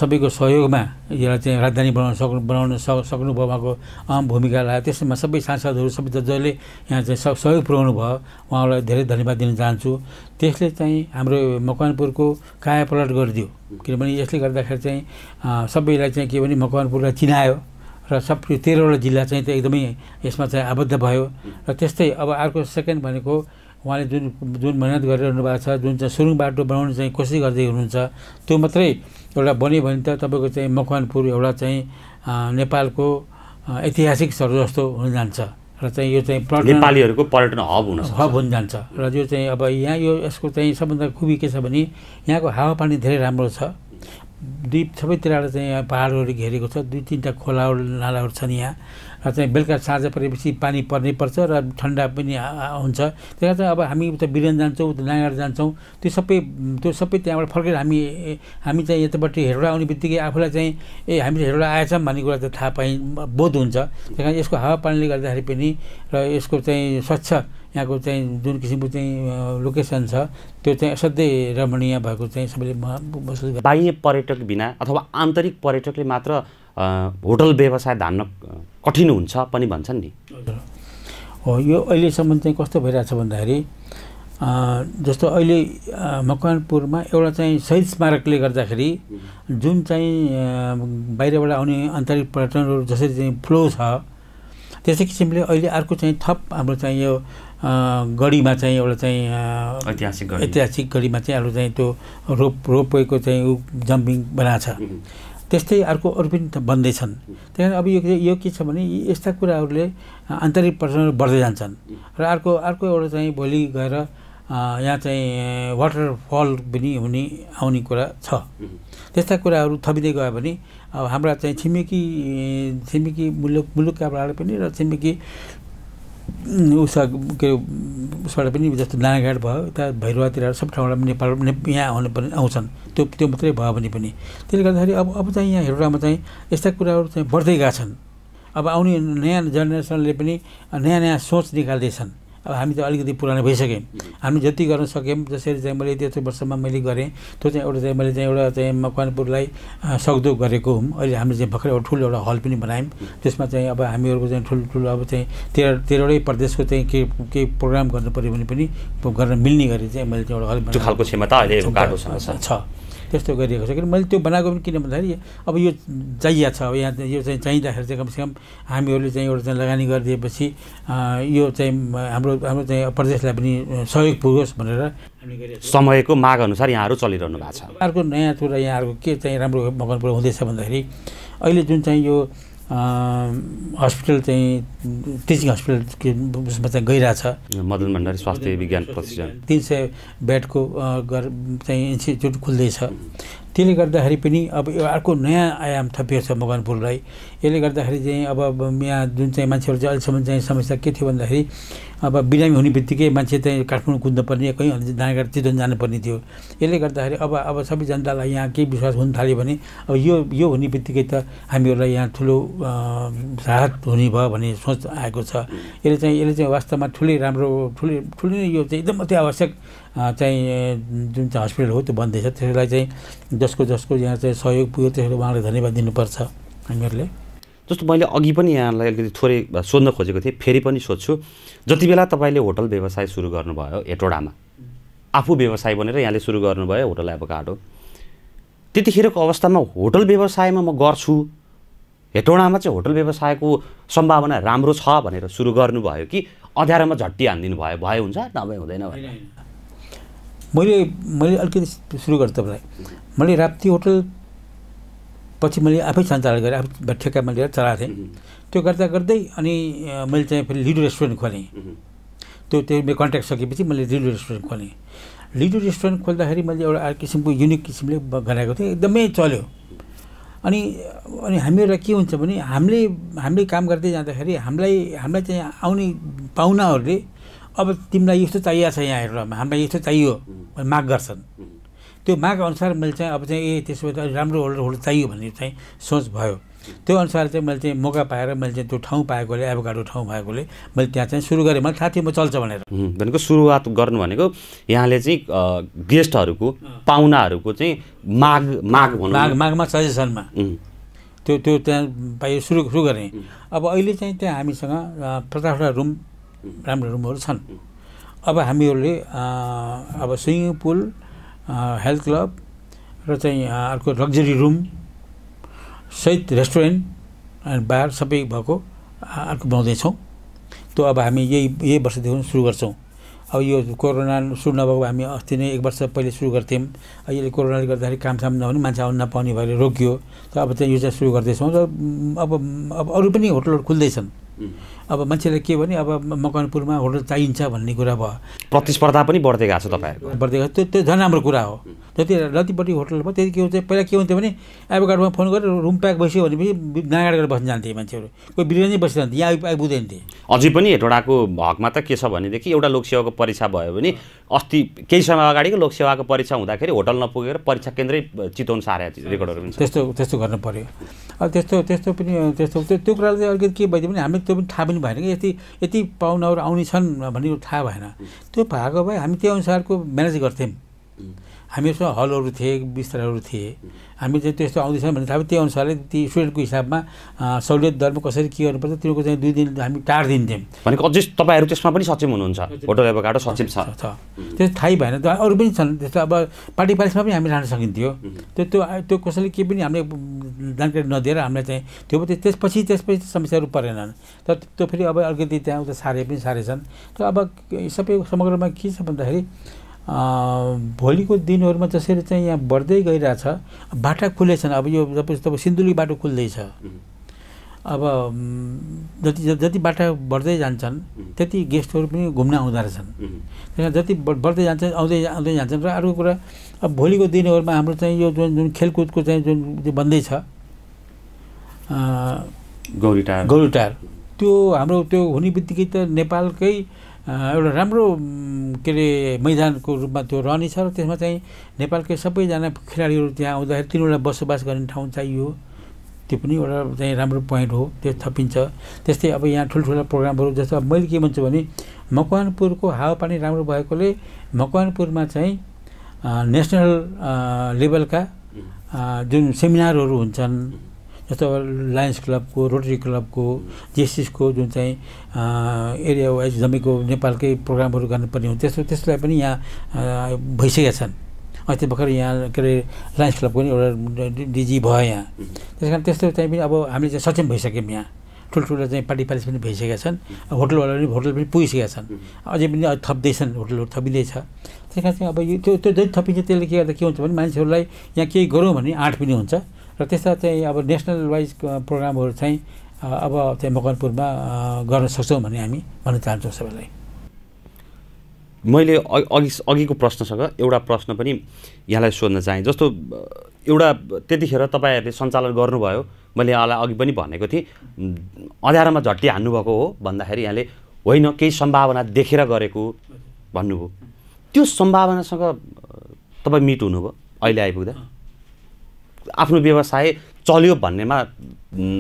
सबैको सहयोगमा यसलाई चाहिँ राजधानी बनाउन सक्नु बनाउन सक्नुभयो उहाँको अहम भूमिका लाग्यो त्यसमा सबै सांसदहरू सबै जसले यहाँ चाहिँ सहयोग पुऱ्याउनु भयो उहाँलाई धेरै धन्यवाद दिन चाहन्छु त्यसले चाहिँ हाम्रो मकवानपुरको कायापलट गरिदियो किनभने यसले गर्दाखेरि चाहिँ सबैलाई चाहिँ के भने मकवानपुरलाई चिनायो र सब तेह्रवटा जिल्ला चाहिँ त्यो एकदमै यसमा चाहिँ आबद्ध भयो र त्यस्तै अब अर्को सेकेन्ड भनेको उहाँले जुन जुन मेहनत गरिरहनु भएको छ जुन चाहिँ सुरुङ बाटो बनाउने चाहिँ कोसिस गर्दै हुनुहुन्छ त्यो मात्रै एउटा बन्यो भने त तपाईँको चाहिँ मकवानपुर एउटा चाहिँ नेपालको ऐतिहासिक स्थल जस्तो हुन जान्छ र चाहिँ यो चाहिँ नेपालीहरूको पर्यटन हब हुन हब हुन जान्छ र यो चाहिँ अब यहाँ यो यसको चाहिँ सबभन्दा खुबी के छ भने यहाँको हावापानी धेरै राम्रो छ द्वीप सबैतिरबाट चाहिँ पाहाडहरू घेरेको छ दुई तिनवटा खोलाहरू नालाहरू छन् यहाँ र चाहिँ बेलुका साँझ परेपछि पानी पर्नै पर्छ र ठन्डा पनि हुन्छ त्यहाँ चाहिँ अब हामी उता बिरेन जान्छौँ उता नाङ्गार जान्छौँ त्यो सबै त्यो सबै त्यहाँबाट फर्केर हामी हामी चाहिँ यतापट्टि हेरेर आउने बित्तिकै आफूलाई चाहिँ ए हामी हेरेर आएछौँ भन्ने कुरा चाहिँ थाहा पाइ बोध हुन्छ त्यही कारण यसको हावापानीले गर्दाखेरि पनि र यसको चाहिँ स्वच्छ यहाँको चाहिँ जुन किसिमको चाहिँ लोकेसन छ त्यो चाहिँ असाध्यै रमणीय भएको चाहिँ सबैले महसुस बाह्य पर्यटक बिना अथवा आन्तरिक पर्यटकले मात्र होटल व्यवसाय धान्न कठिन हुन्छ पनि भन्छन् नि हो यो अहिलेसम्म चाहिँ कस्तो भइरहेछ भन्दाखेरि जस्तो अहिले मकवानपुरमा एउटा चाहिँ शहीद स्मारकले गर्दाखेरि जुन चाहिँ बाहिरबाट आउने आन्तरिक पर्यटनहरू जसरी चाहिँ फ्लो छ त्यसै किसिमले अहिले अर्को चाहिँ थप हाम्रो चाहिँ यो गढीमा चाहिँ एउटा चाहिँ ऐतिहासिक ऐतिहासिक गढीमा चाहिँ अरू चाहिँ त्यो रोप रोपवेको चाहिँ ऊ जम्पिङ बनाएको छ त्यस्तै अर्को अरू पनि बन्दैछन् त्यही अब यो यो के छ भने यस्ता कुराहरूले आन्तरिक प्रश्नहरू बढ्दै जान्छन् र अर्को अर्को एउटा चाहिँ भोलि गएर यहाँ चाहिँ वाटरफल पनि हुने आउने कुरा छ त्यस्ता कुराहरू थपिँदै गयो भने अब हाम्रा चाहिँ छिमेकी छिमेकी मुलुक मुलुककाबाट पनि र छिमेकी उसा के उसबाट पनि जस्तो दानाघाट भयो यता भैरुवातिर सब ठाउँबाट नेपाल यहाँ आउनु पनि आउँछन् त्यो त्यो मात्रै भयो भने पनि त्यसले गर्दाखेरि अब अब चाहिँ यहाँ हेरोडामा चाहिँ यस्ता कुराहरू चाहिँ बढ्दै गएका छन् अब आउने नयाँ जेनेरेसनले पनि नयाँ नयाँ सोच निकाल्दैछन् अब हामी त अलिकति पुरानो भइसक्यौँ हामी जति गर्न सक्यौँ जसरी चाहिँ मैले त्यत्रो वर्षमा मैले गरेँ त्यो चाहिँ एउटा चाहिँ मैले चाहिँ एउटा चाहिँ मकवानपुरलाई सक्दो गरेको हुँ अहिले हामीले चाहिँ भर्खर एउटा ठुलो एउटा हल पनि बनायौँ त्यसमा चाहिँ अब हामीहरूको चाहिँ ठुल्ठुलो अब चाहिँ तेह्र तेह्रवटै प्रदेशको चाहिँ के के प्रोग्राम गर्नु पऱ्यो भने पनि गर्न मिल्ने गरी चाहिँ मैले चाहिँ एउटा हल खालको क्षमता अहिले छ त्यस्तो गरिएको छ किनभने मैले त्यो बनाएको पनि किन भन्दाखेरि अब यो चाहिया छ अब यहाँ यो चाहिँ चाहिँदाखेरि चाहिँ कमसेकम हामीहरूले चाहिँ एउटा चाहिँ लगानी गरिदिएपछि यो चाहिँ हाम्रो हाम्रो चाहिँ प्रदेशलाई पनि सहयोग पुगोस् भनेर समयको माग अनुसार यहाँहरू चलिरहनु भएको छ अर्को नयाँ कुरा यहाँहरूको के चाहिँ राम्रो मकनपुर हुँदैछ भन्दाखेरि अहिले जुन चाहिँ यो हस्पिटल चाहिँ टिचिङ हस्पिटल उसमा चाहिँ गइरहेछ मदन भण्डारी स्वास्थ्य विज्ञान प्रतिष्ठान तिन सय बेडको चाहिँ इन्स्टिच्युट खुल्दैछ त्यसले गर्दाखेरि पनि अब यो अर्को नयाँ आयाम थपिएको छ मगनपुरलाई यसले गर्दाखेरि चाहिँ अब यहाँ जुन चाहिँ मान्छेहरू चाहिँ अहिलेसम्म चाहिँ समस्या के थियो भन्दाखेरि अब बिरामी हुने बित्तिकै मान्छे चाहिँ काठमाडौँ कुद्नुपर्ने कहीँ जाँगर चितवन जानुपर्ने थियो यसले गर्दाखेरि अब अब सबै जनतालाई यहाँ केही विश्वास हुन थाल्यो भने अब यो यो हुने बित्तिकै त हामीहरूलाई यहाँ ठुलो राहत हुने भयो भन्ने सोच आएको छ यसले चाहिँ यसले चाहिँ वास्तवमा ठुलै राम्रो ठुलै ठुलै यो चाहिँ एकदम अति आवश्यक चाहिँ जुन चाहिँ हस्पिटल हो त्यो बन्दैछ त्यसलाई चाहिँ जसको जसको यहाँ चाहिँ सहयोग पुग्यो त्यसलाई उहाँलाई धन्यवाद दिनुपर्छ हामीहरूले जस्तो मैले अघि पनि यहाँलाई अलिकति थोरै सोध्न खोजेको थिएँ फेरि पनि सोध्छु जति बेला तपाईँले होटल व्यवसाय सुरु गर्नुभयो एटोडामा आफू व्यवसाय बनेर यहाँले सुरु गर्नुभयो होटल एभोकाडो त्यतिखेरको अवस्थामा होटल व्यवसायमा म गर्छु हेटौँडामा चाहिँ होटल व्यवसायको सम्भावना राम्रो छ भनेर सुरु गर्नुभयो कि अध्यारोमा झट्टी हानिदिनु भयो भए हुन्छ नभए हुँदैन भने मैले मैले अलिकति सुरु गरेँ तपाईँलाई मैले राप्ती होटल पछि मैले आफै सञ्चालन गरेँ आफै ठेक्कामा लिएर चलाएको थिएँ त्यो गर्दा गर्दै अनि मैले चाहिँ फेरि लिडो रेस्टुरेन्ट खोलेँ त्यो त्यो मेरो कन्ट्याक्ट सकेपछि मैले लिडो रेस्टुरेन्ट खोलेँ लिडो रेस्टुरेन्ट खोल्दाखेरि मैले एउटा अर्को किसिमको युनिक किसिमले गराएको थिएँ एकदमै चल्यो अनि अनि हामी हामीहरूलाई के हुन्छ भने हामीले हामीले काम गर्दै जाँदाखेरि हामीलाई हामीलाई चाहिँ आउने पाहुनाहरूले अब तिमीलाई यस्तो चाहिएको छ यहाँ हेर्नु हामीलाई यस्तो चाहियो माग गर्छन् त्यो माग अनुसार मैले चाहिँ अब चाहिँ ए त्यसो भए राम्रो होल्डर होल्डर चाहियो भन्ने चाहिँ सोच भयो त्यो अनुसार चाहिँ मैले चाहिँ मौका पाएर मैले चाहिँ त्यो ठाउँ पाएकोले एभोकाडो ठाउँ पाएकोले मैले त्यहाँ चाहिँ सुरु गरेँ मैले थाहा थियो म चल्छ भनेर भनेको सुरुवात गर्नु भनेको यहाँले चाहिँ गेस्टहरूको पाहुनाहरूको चाहिँ माग माग माग मागमा सजेसनमा त्यो त्यो त्यहाँ पाइ सुरु सुरु गरेँ अब अहिले चाहिँ त्यहाँ हामीसँग पचासवटा रुम राम्रो रुमहरू छन् अब हामीहरूले अब स्विमिङ पुल हेल्थ क्लब र चाहिँ अर्को लग्जरी रुम सहित रेस्टुरेन्ट एन्ड बार सबै भएको अर्को बनाउँदैछौँ त्यो अब हामी यही यही वर्षदेखि सुरु गर्छौँ अब यो कोरोना सुरु नभएको हामी अस्ति नै एक वर्ष पहिले सुरु गर्थ्यौँ अहिले कोरोनाले गर्दाखेरि कामसाम नहुने मान्छे आउनु नपाउने भएर रोकियो त अब चाहिँ यो चाहिँ सुरु गर्दैछौँ र अब अब अरू पनि होटलहरू खुल्दैछन् अब मान्छेले के भने अब मकनपुरमा होटल चाहिन्छ भन्ने कुरा भयो प्रतिस्पर्धा पनि बढ्दै गएको छ तपाईँहरूको बढ्दै गएको त्यो त्यो झन् राम्रो कुरा हो जति जतिपट्टि होटलमा त्यति के हुन्छ पहिला के हुन्थ्यो भने एभगार्डमा फोन गरेर रुम प्याक बस्यो भनेपछि नागाड गरेर बस्न जान्थे मान्छेहरू कोही बिरुवानै बसिरहन्थे यहाँ आइपुग्दैन थिए अझै पनि हेटोडाको हकमा त के छ भनेदेखि एउटा लोकसेवाको परीक्षा भयो भने अस्ति केही समय अगाडिको लोकसेवाको परीक्षा हुँदाखेरि होटल नपुगेर परीक्षा केन्द्रै चितवन सारे रेकर्डहरू पनि त्यस्तो त्यस्तो गर्नु पऱ्यो अब त्यस्तो त्यस्तो पनि त्यस्तो त्यो कुरालाई चाहिँ अलिकति के भइदियो भने हामीले त्यो पनि थाहा पनि भएन कि यति यति पाहुनाहरू आउने छन् भन्ने थाहा भएन त्यो भएको भए हामी त्यो अनुसारको म्यानेज गर्थ्यौँ हामीसँग हलहरू थिए बिस्तारहरू थिए हामी चाहिँ त्यस्तो आउँदैछ भने थाहा त्यही अनुसारले ती स्टुडेन्टको हिसाबमा सहुलियत दरमा कसरी के गर्नुपर्छ तिनीहरूको चाहिँ दुई दिन हामी टाढ दिन्थ्यौँ भनेको अझै तपाईँहरू त्यसमा पनि सचिव हुनुहुन्छ होटल एभोकाडो सचिव छ त्यो थाहै भएन त अरू पनि छन् त्यस्तो अब पार्टी पालिसमा पनि हामी लान सकिन्थ्यो त्यो त्यो त्यो कसैले केही पनि हामीले जानकारी नदिएर हामीलाई चाहिँ त्यो त्यसपछि त्यसपछि समस्याहरू परेनन् तर त्यो फेरि अब अलिकति त्यहाँ उता सारे पनि साह्रै छन् त अब सबै समग्रमा के छ भन्दाखेरि भोलिको दिनहरूमा जसरी चाहिँ यहाँ बढ्दै गइरहेछ बाटा खुलेछन् अब यो तपाईँ सिन्धुली बाटो खुल्दैछ अब जति जति बाटा बढ्दै जान्छन् त्यति गेस्टहरू पनि घुम्न आउँदो रहेछन् त्यहाँ जति बढ्दै जान्छन् आउँदै आउँदै जान्छन् र अर्को कुरा अब भोलिको दिनहरूमा हाम्रो चाहिँ यो जुन जुन खेलकुदको चाहिँ जुन बन्दैछ गौरी टार गौरी टार त्यो हाम्रो त्यो हुने बित्तिकै त नेपालकै एउटा राम्रो के अरे मैदानको रूपमा त्यो रहनेछ र त्यसमा चाहिँ नेपालकै सबैजना खेलाडीहरू त्यहाँ आउँदाखेरि तिनीहरूलाई बसोबास गर्ने ठाउँ चाहियो त्यो पनि एउटा चाहिँ राम्रो पोइन्ट हो त्यो थपिन्छ त्यस्तै अब यहाँ ठुल्ठुला प्रोग्रामहरू जस्तो अब मैले के भन्छु भने मकवानपुरको हावापानी राम्रो भएकोले मकवानपुरमा चाहिँ नेसनल लेभलका जुन सेमिनारहरू हुन्छन् जस्तो लायन्स क्लबको रोटरी क्लबको जेसिसको जुन चाहिँ एरिया वाइज जमेको नेपालकै प्रोग्रामहरू गर्नुपर्ने हुन्छ त्यस्तो त्यसलाई पनि यहाँ भइसकेका छन् अस्ति भर्खर यहाँ के अरे लायन्स क्लबको पनि एउटा डिजी भयो यहाँ त्यस कारण त्यस्तो चाहिँ पनि अब हामीले चाहिँ सक्षम भइसक्यौँ यहाँ ठुल्ठुलो चाहिँ पार्टी पार्टिस पनि भइसकेका छन् होटलवाला पनि होटल पनि पुगिसकेका छन् अझै पनि थप्दैछन् होटलहरू थपिँदैछ त्यस कारण चाहिँ अब यो त्यो त्यो जति थपिन्छ त्यसले के गर्दा के हुन्छ भने मान्छेहरूलाई यहाँ केही गरौँ भने आँट पनि हुन्छ र त्यस्ता चाहिँ अब नेसनल वाइज प्रोग्रामहरू चाहिँ अब चाहिँ मकनपुरमा गर्न सक्छौँ भन्ने हामी भन्न चाहन्छौँ सबैलाई मैले अघि अघिको प्रश्नसँग एउटा प्रश्न पनि यहाँलाई सोध्न चाहेँ जस्तो एउटा त्यतिखेर तपाईँहरूले सञ्चालन गर्नुभयो मैले यहाँलाई अघि पनि भनेको थिएँ अँध्यारोमा झट्टी हान्नुभएको हो भन्दाखेरि यहाँले होइन केही सम्भावना देखेर गरेको भन्नुभयो त्यो सम्भावनासँग तपाईँ मिट हुनुभयो अहिले आइपुग्दा आफ्नो व्यवसाय चल्यो भन्नेमा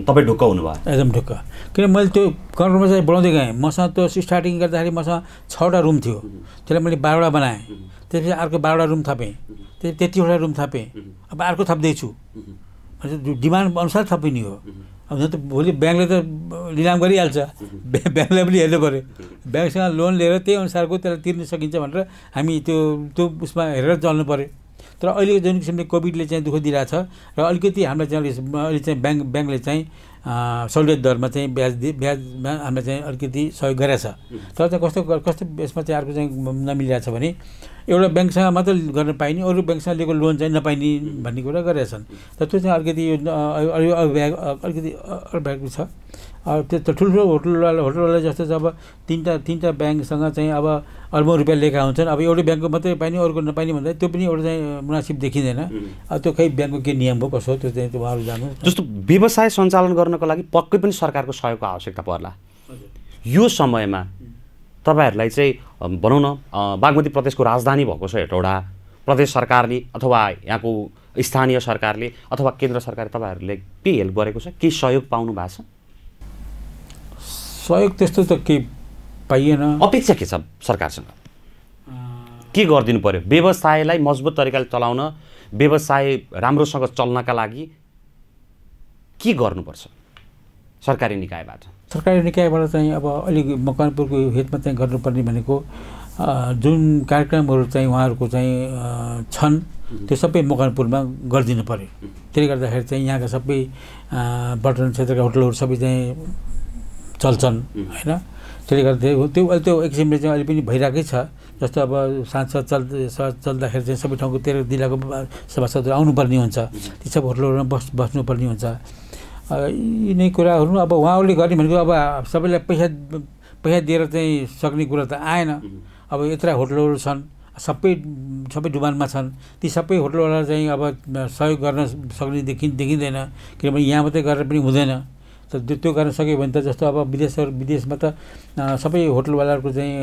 तपाईँ ढुक्क हुनुभयो एकदम ढुक्क किन मैले त्यो कर्मचारी बोलाउँदै गएँ मसँग त्यो स्टार्टिङ गर्दाखेरि मसँग छवटा रुम थियो त्यसलाई मैले बाह्रवटा बनाएँ त्यसपछि अर्को बाह्रवटा रुम थपेँ त्यो त्यतिवटा रुम थपेँ अब अर्को थप्दैछु डिमान्ड अनुसार थपिने हो अब त भोलि ब्याङ्कले त लिलाम गरिहाल्छ ब्याङ्कलाई पनि हेर्नु पऱ्यो ब्याङ्कसँग लोन लिएर त्यही अनुसारको त्यसलाई तिर्न सकिन्छ भनेर हामी त्यो त्यो उसमा हेरेर चल्नु पऱ्यो तर अहिलेको जुन किसिमले कोभिडले चाहिँ दुःख दिइरहेछ र अलिकति हामीलाई चाहिँ अहिले चाहिँ ब्याङ्क ब्याङ्कले चाहिँ सहुलियत दरमा चाहिँ ब्याज दि ब्याजमा हामीलाई चाहिँ अलिकति सहयोग गरेछ तर चाहिँ कस्तो कस्तो यसमा चाहिँ अर्को चाहिँ नमिलिरहेछ भने एउटा ब्याङ्कसँग मात्रै गर्न पाइने अरू ब्याङ्कसँग लिएको लोन चाहिँ नपाइने भन्ने कुरा गरेछन् तर त्यो चाहिँ अलिकति यो अलिकति अरू छ अब त्यो त्यस्तो ठुल्ठुलो होटलवाला होटलवाला जस्तो चाहिँ अब तिनवटा तिनवटा ब्याङ्कसँग चाहिँ अब अर्बौँ रुपियाँ लिएका हुन्छन् अब एउटै ब्याङ्कको मात्रै पाइने अर्को नपाइने भन्दा त्यो पनि एउटा चाहिँ मुनासिब देखिँदैन अब त्यो खै ब्याङ्कको के नियम हो कसो त्यो चाहिँ उहाँहरू जानु जस्तो व्यवसाय सञ्चालन गर्नको लागि पक्कै पनि सरकारको सहयोगको आवश्यकता पर्ला यो समयमा तपाईँहरूलाई चाहिँ भनौँ न बागमती प्रदेशको राजधानी भएको छ हेटौडा प्रदेश सरकारले अथवा यहाँको स्थानीय सरकारले अथवा केन्द्र सरकारले तपाईँहरूले के हेल्प गरेको छ केही सहयोग पाउनु भएको छ सहयोग त्यस्तो त केही पाइएन अपेक्षा के छ सरकारसँग के गरिदिनु पऱ्यो व्यवसायलाई मजबुत तरिकाले चलाउन व्यवसाय राम्रोसँग चल्नका लागि के गर्नुपर्छ सरकारी निकायबाट सरकारी निकायबाट चाहिँ अब अलिक मकनपुरको हितमा चाहिँ गर्नुपर्ने भनेको जुन कार्यक्रमहरू चाहिँ उहाँहरूको चाहिँ छन् त्यो सबै मकनपुरमा गरिदिनु पऱ्यो त्यसले गर्दाखेरि चाहिँ यहाँका सबै बटन क्षेत्रका होटलहरू सबै चाहिँ चल्छन् होइन त्यसले गर्दा त्यो अहिले त्यो एक किसिमले चाहिँ अहिले पनि भइरहेकै छ जस्तो अब सांसद चल् चल्दाखेरि चाहिँ सबै ठाउँको तेह्र जिल्लाको सभासदहरू आउनुपर्ने हुन्छ ती सब होटलहरूमा बस् बस्नुपर्ने हुन्छ यिनै कुराहरू अब उहाँहरूले गर्ने भनेको अब सबैलाई पैसा पैसा दिएर चाहिँ सक्ने कुरा त आएन अब यत्रा होटलहरू छन् सबै सबै डुबानमा छन् ती सबै होटलवाला चाहिँ अब सहयोग गर्न सक्ने देखि देखिँदैन किनभने यहाँ मात्रै गरेर पनि हुँदैन तर त्यो गर्न सक्यो भने त जस्तो अब विदेशहरू विदेशमा त सबै होटलवालाहरूको चाहिँ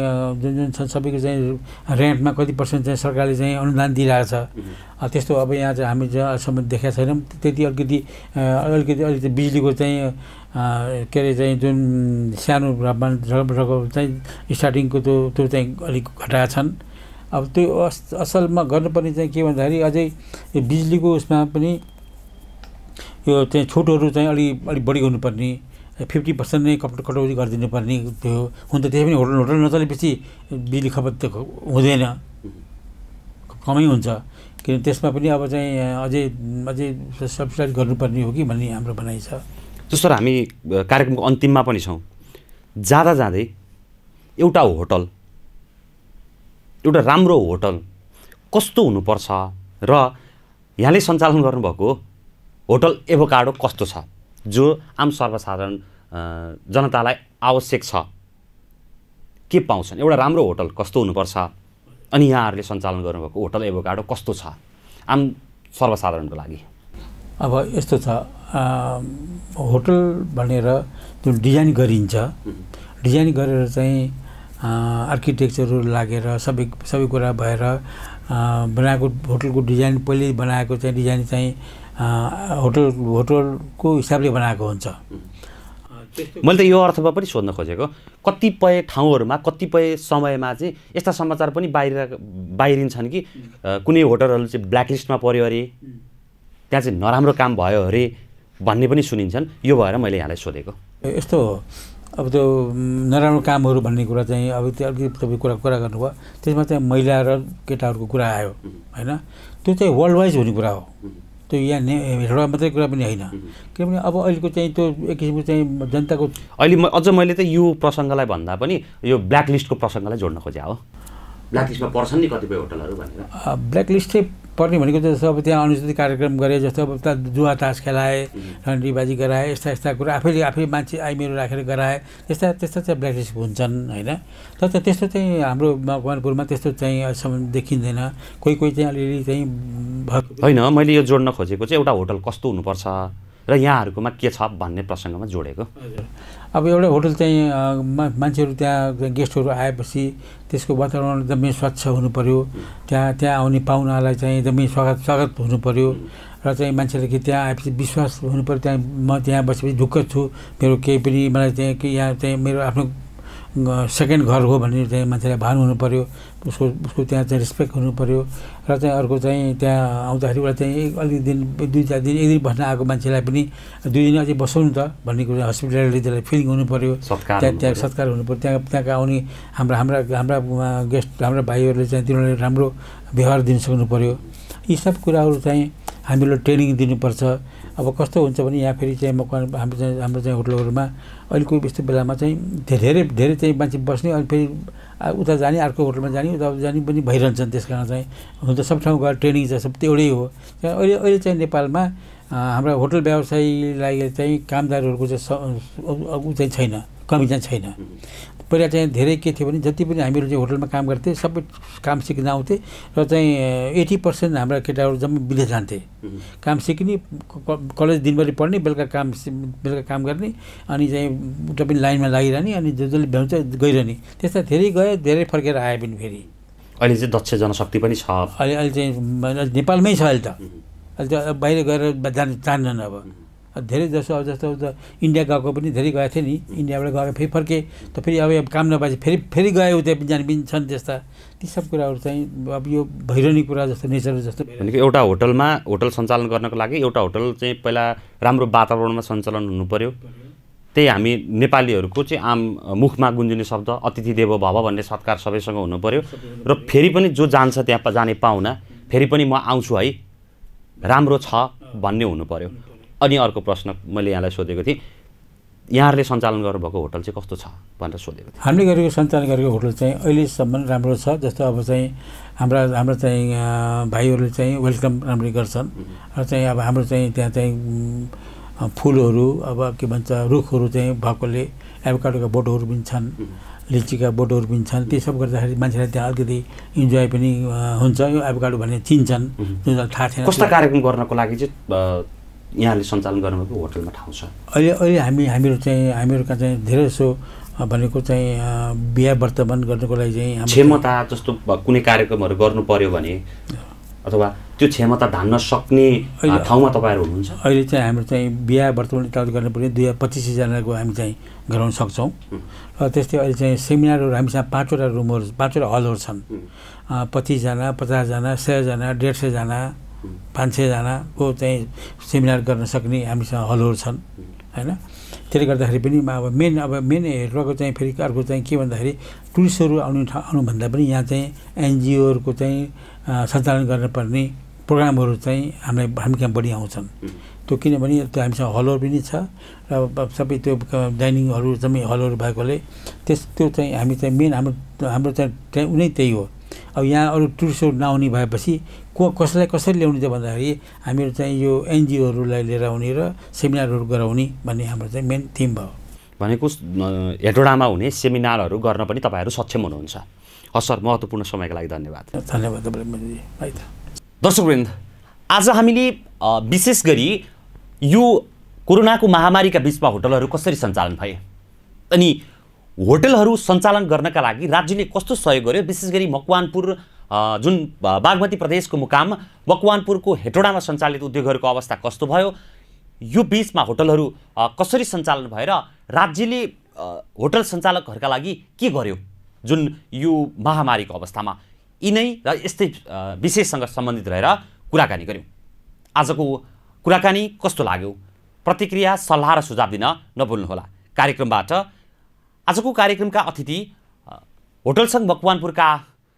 जुन जुन छन् सबैको चाहिँ रेन्टमा कति पर्सेन्ट चाहिँ सरकारले चाहिँ अनुदान दिइरहेको छ त्यस्तो अब यहाँ चाहिँ हामी अहिलेसम्म देखाएको छैनौँ त्यति अलिकति अलिकति अलिकति बिजुलीको चाहिँ के अरे चाहिँ जुन सानो चाहिँ स्टार्टिङको त्यो त्यो चाहिँ अलिक घटाएका छन् अब त्यो अस असलमा गर्नुपर्ने चाहिँ के भन्दाखेरि अझै बिजुलीको उसमा पनि यो चाहिँ छुटहरू चाहिँ अलि अलिक बढी गर्नुपर्ने फिफ्टी पर्सेन्ट नै कट कटौती गरिदिनु पर्ने थियो हुन त त्यही पनि होटल होटल नचलेपछि बिजुली खपत त हुँदैन कमै हुन्छ किन त्यसमा पनि अब चाहिँ अझै अझै सब्सिडाइज गर्नुपर्ने हो कि भन्ने हाम्रो भनाइ छ जस्तो हामी कार्यक्रमको अन्तिममा पनि छौँ जाँदा जाँदै एउटा होटल एउटा राम्रो होटल कस्तो हुनुपर्छ र यहाँले सञ्चालन गर्नुभएको होटल एभोकाडो कस्तो छ जो आम सर्वसाधारण जनतालाई आवश्यक छ के पाउँछन् एउटा राम्रो होटल कस्तो हुनुपर्छ अनि यहाँहरूले सञ्चालन गर्नुभएको होटल एभोकाडो कस्तो छ आम सर्वसाधारणको लागि अब यस्तो छ होटल भनेर जुन डिजाइन गरिन्छ डिजाइन गरेर चाहिँ आर्किटेक्चरहरू लागेर सबै सबै कुरा भएर बनाएको होटलको डिजाइन पहिले बनाएको चाहिँ डिजाइन चाहिँ होटल होटलको हिसाबले बनाएको हुन्छ मैले त यो अर्थमा पनि सोध्न खोजेको कतिपय ठाउँहरूमा कतिपय समयमा चाहिँ यस्ता समाचार पनि बाहिर बाहिरिन्छन् कि कुनै होटलहरू चाहिँ ब्ल्याकलिस्टमा पऱ्यो अरे त्यहाँ चाहिँ नराम्रो काम भयो अरे भन्ने पनि सुनिन्छन् यो भएर मैले यहाँलाई सोधेको यस्तो हो अब त्यो नराम्रो कामहरू भन्ने कुरा चाहिँ अब त्यो अलिकति तपाईँ कुरा कुरा गर्नुभयो त्यसमा चाहिँ महिला र केटाहरूको कुरा आयो होइन त्यो चाहिँ वर्ल्ड वाइज हुने कुरा हो त्यो यहाँ हेडा मात्रै कुरा पनि होइन किनभने अब अहिलेको चाहिँ त्यो एक किसिमको चाहिँ जनताको अहिले म अझ मैले त यो प्रसङ्गलाई भन्दा पनि यो ब्ल्याकलिस्टको प्रसङ्गलाई जोड्न खोजेँ हो ब्ल्याकलिस्टमा पर्छन् नि कतिपय होटलहरू भनेर लिस्ट चाहिँ पर्ने भनेको जस्तो अब त्यहाँ अनुसूचित कार्यक्रम गरे जस्तो अब त्यहाँ जुवा तास खेलाए रन्डीबाजी गराए यस्ता यस्ता कुरा आफैले आफै मान्छे आइमेरो राखेर गराए त्यस्ता त्यस्ता चाहिँ ब्ल्याकलिस्ट हुन्छन् होइन तर त्यस्तो चाहिँ हाम्रो मकवानपुरमा त्यस्तो चाहिँ अहिलेसम्म देखिँदैन कोही कोही चाहिँ अलिअलि चाहिँ होइन मैले यो जोड्न खोजेको चाहिँ एउटा होटल कस्तो हुनुपर्छ र यहाँहरूकोमा के छ भन्ने प्रसङ्गमा जोडेको अब एउटा होटल चाहिँ मान्छेहरू त्यहाँ गेस्टहरू आएपछि त्यसको वातावरण एकदमै स्वच्छ हुनु हुनुपऱ्यो त्यहाँ त्यहाँ आउने पाहुनालाई चाहिँ एकदमै स्वागत स्वागत हुनुपऱ्यो र चाहिँ मान्छेले कि त्यहाँ आएपछि विश्वास हुनु पऱ्यो त्यहाँ म त्यहाँ बसेपछि ढुक्क छु मेरो केही पनि मलाई चाहिँ यहाँ चाहिँ मेरो आफ्नो सेकेन्ड घर हो भन्ने चाहिँ मान्छेलाई भान हुनु पऱ्यो उसको उसको त्यहाँ चाहिँ रेस्पेक्ट हुनु पऱ्यो र चाहिँ अर्को चाहिँ त्यहाँ आउँदाखेरि उसलाई चाहिँ अलिक दिन दुई चार दिन एक दिन भन्न आएको मान्छेलाई पनि दुई दिन अझै बसाउनु त भन्ने कुरो हस्पिटालिटी त्यसलाई फिलिङ हुनु पऱ्यो त्यहाँ त्यहाँ सत्कार हुनु पऱ्यो त्यहाँ त्यहाँको आउने हाम्रा हाम्रा हाम्रा गेस्ट हाम्रो भाइहरूले चाहिँ तिनीहरूले राम्रो व्यवहार दिन सक्नु पऱ्यो यी सब कुराहरू चाहिँ हामीलाई ट्रेनिङ दिनुपर्छ अब कस्तो हुन्छ भने यहाँ फेरि चाहिँ म हाम्रो चाहिँ हाम्रो चाहिँ होटलहरूमा अहिलेको यस्तो बेलामा चाहिँ धेरै धेरै चाहिँ मान्छे बस्ने अनि फेरि उता जाने अर्को होटलमा जाने उता जाने पनि भइरहन्छन् त्यस कारण चाहिँ हुन त सब ठाउँ गएर ट्रेनिङ छ सब त्यो एउटै हो अहिले अहिले चाहिँ नेपालमा हाम्रा होटल व्यवसायीलाई चाहिँ कामदारहरूको चाहिँ ऊ चाहिँ छैन कमी चाहिँ छैन पहिला चाहिँ धेरै के थियो भने जति पनि हामीहरू चाहिँ होटलमा काम गर्थे सबै काम सिक्न आउँथे र चाहिँ एट्टी पर्सेन्ट हाम्रा केटाहरू जम्मै विदेश जान्थे काम सिक्ने कलेज दिनभरि पढ्ने बेलुका काम बेलुका काम गर्ने अनि चाहिँ उता पनि लाइनमा लागिरहने अनि जो जसले भ्याउँछ गइरहने त्यस्ता धेरै गए धेरै फर्केर आए पनि फेरि अहिले चाहिँ दक्ष जनशक्ति पनि छ अहिले अहिले चाहिँ नेपालमै छ अहिले त अहिले त बाहिर गएर जान चाहन्नन् अब धेरै जसो अब जस्तो इन्डिया गएको पनि धेरै गएको थिएँ नि इन्डियाबाट गएर फेरि फर्केँ त फेरि अब काम नपाएपछि फेरि फेरि गए उता पनि जाने पनि छन् त्यस्ता ती सब कुराहरू चाहिँ अब यो भइरहने कुरा जस्तो नेचर जस्तो भनेको एउटा होटलमा होटल सञ्चालन गर्नको लागि एउटा होटल चाहिँ पहिला राम्रो वातावरणमा सञ्चालन हुनु पऱ्यो त्यही हामी नेपालीहरूको चाहिँ आम मुखमा गुन्जिने शब्द अतिथि देव भव भन्ने सत्कार सबैसँग हुनु पऱ्यो र फेरि पनि जो जान्छ त्यहाँ जाने पाहुना फेरि पनि म आउँछु है राम्रो छ भन्ने हुनु पऱ्यो अनि अर्को प्रश्न मैले यहाँलाई सोधेको थिएँ यहाँहरूले सञ्चालन गर्नुभएको होटल चाहिँ कस्तो छ भनेर सोधेको थिएँ हामीले गरेको सञ्चालन गरेको होटल चाहिँ अहिलेसम्म राम्रो छ जस्तो अब चाहिँ हाम्रा हाम्रो चाहिँ भाइहरूले चाहिँ वेलकम राम्रो गर्छन् र चाहिँ अब हाम्रो चाहिँ त्यहाँ चाहिँ फुलहरू अब के भन्छ रुखहरू चाहिँ भएकोले एभकाडोका बोटहरू पनि छन् लिचीका बोटहरू पनि छन् त्यो सब गर्दाखेरि मान्छेलाई त्यहाँ अलिकति इन्जोय पनि हुन्छ यो एभकाडो भन्ने चिन्छन् जुन थाहा थिएन कस्तो कार्यक्रम गर्नको लागि चाहिँ यहाँले सञ्चालन गर्नुभएको होटलमा ठाउँ छ अहिले अहिले हामी हामीहरू चाहिँ हामीहरूका चाहिँ धेरै जसो भनेको चाहिँ बिहा वर्तमान गर्नुको लागि चाहिँ क्षमता जस्तो कुनै कार्यक्रमहरू गर्नु पर्यो भने अथवा त्यो क्षमता धान्न सक्ने ठाउँमा तपाईँहरू हुनुहुन्छ अहिले चाहिँ हाम्रो चाहिँ बिहा वर्तमान इत्यादि गर्नु पनि दुई हजार पच्चिसजनाको हामी चाहिँ गराउन सक्छौँ र त्यस्तै अहिले चाहिँ सेमिनारहरू हामीसँग पाँचवटा रुमहरू पाँचवटा हलहरू छन् पच्चिसजना पचासजना सयजना डेढ सयजना पाँच छजनाको चाहिँ सेमिनार गर्न सक्ने हामीसँग हलहरू छन् होइन त्यसले गर्दाखेरि पनि अब मेन अब मेन हेर्नुको चाहिँ फेरि अर्को चाहिँ के भन्दाखेरि टुरिस्टहरू आउने ठाउँ आउनुभन्दा पनि यहाँ चाहिँ एनजिओहरूको चाहिँ सञ्चालन गर्नुपर्ने प्रोग्रामहरू चाहिँ हामीलाई हामी कहाँ बढी आउँछन् त्यो किनभने त्यो हामीसँग हलहरू पनि छ र सबै त्यो डाइनिङहरू जम्मै हलहरू भएकोले त्यस त्यो चाहिँ हामी चाहिँ मेन हाम्रो हाम्रो चाहिँ उनी त्यही हो अब यहाँ अरू टुरिस्टहरू नआउने भएपछि को कसलाई कसरी ल्याउने त भन्दाखेरि हामीहरू चाहिँ यो एनजिओहरूलाई लिएर आउने र सेमिनारहरू गराउने भन्ने हाम्रो चाहिँ मेन थिम भयो भनेको हेटोडामा हुने सेमिनारहरू गर्न पनि तपाईँहरू सक्षम हुनुहुन्छ हस् सर महत्त्वपूर्ण समयको लागि धन्यवाद धन्यवाद तपाईँलाई दर्शकवृन्द आज हामीले विशेष गरी यो कोरोनाको महामारीका बिचमा होटलहरू कसरी सञ्चालन भए अनि होटलहरू सञ्चालन गर्नका लागि राज्यले कस्तो सहयोग गर्यो विशेष गरी मकवानपुर जुन बागमती प्रदेशको मुकाम मकवानपुरको हेटोडामा सञ्चालित उद्योगहरूको अवस्था कस्तो भयो यो बिचमा होटलहरू कसरी सञ्चालन भएर राज्यले होटल सञ्चालकहरूका लागि के गर्यो जुन यो महामारीको अवस्थामा यिनै र यस्तै विषयसँग सम्बन्धित रहेर कुराकानी गऱ्यौँ आजको कुराकानी कस्तो लाग्यो प्रतिक्रिया सल्लाह र सुझाव दिन नभुल्नुहोला कार्यक्रमबाट आजको कार्यक्रमका अतिथि होटल सङ्घ मकवानपुरका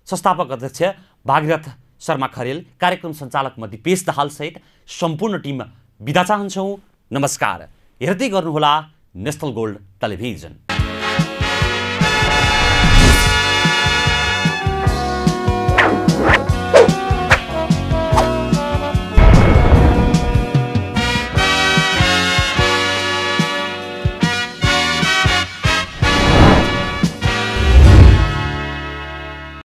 संस्थापक अध्यक्ष भागीरथ शर्मा खरेल कार्यक्रम सञ्चालक म दिपेश दाहालसहित सम्पूर्ण टिम बिदा चाहन्छौँ नमस्कार हेर्दै गर्नुहोला नेसनल गोल्ड टेलिभिजन